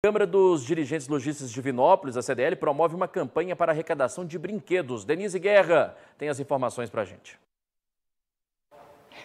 A Câmara dos Dirigentes Logísticos de Divinópolis, a CDL, promove uma campanha para arrecadação de brinquedos. Denise Guerra tem as informações para a gente.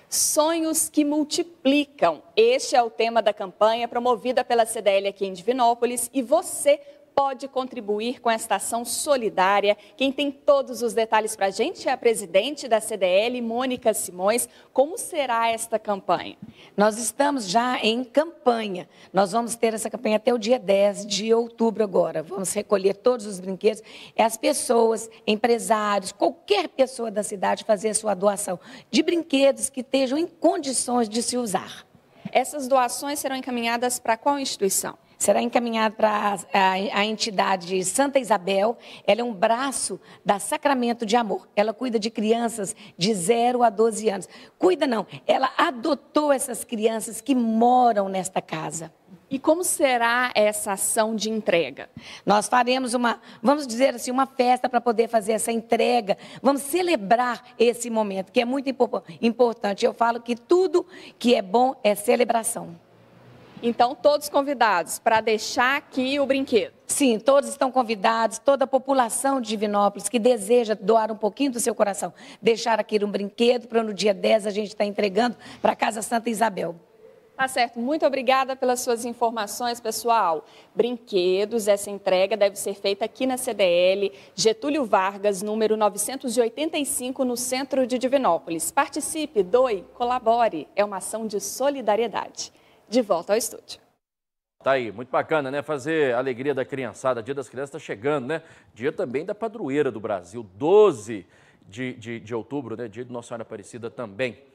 Sonhos que multiplicam. Este é o tema da campanha promovida pela CDL aqui em Divinópolis e você pode contribuir com esta ação solidária. Quem tem todos os detalhes para a gente é a presidente da CDL, Mônica Simões. Como será esta campanha? Nós estamos já em campanha. Nós vamos ter essa campanha até o dia 10 de outubro agora. Vamos recolher todos os brinquedos. É as pessoas, empresários, qualquer pessoa da cidade fazer a sua doação de brinquedos que estejam em condições de se usar. Essas doações serão encaminhadas para qual instituição? será encaminhado para a, a, entidade Santa Isabel. Ela é um braço da Sacramento de Amor. Ela cuida de crianças de 0 a 12 anos. Cuida não, ela adotou essas crianças que moram nesta casa. E como será essa ação de entrega? Nós faremos uma, vamos dizer assim, uma festa para poder fazer essa entrega. Vamos celebrar esse momento, que é muito importante. Eu falo que tudo que é bom é celebração. Então, todos convidados para deixar aqui o brinquedo. Sim, todos estão convidados, toda a população de Divinópolis que deseja doar um pouquinho do seu coração, deixar aqui um brinquedo para no dia 10 a gente estar tá entregando para a Casa Santa Isabel. Tá certo, muito obrigada pelas suas informações, pessoal. Brinquedos, essa entrega deve ser feita aqui na CDL, Getúlio Vargas, número 985, no centro de Divinópolis. Participe, doe, colabore, é uma ação de solidariedade de volta ao estúdio. Tá aí, muito bacana, né? Fazer a alegria da criançada. Dia das Crianças está chegando, né? Dia também da padroeira do Brasil, 12 de, de, de outubro, né? Dia de Nossa Senhora Aparecida também.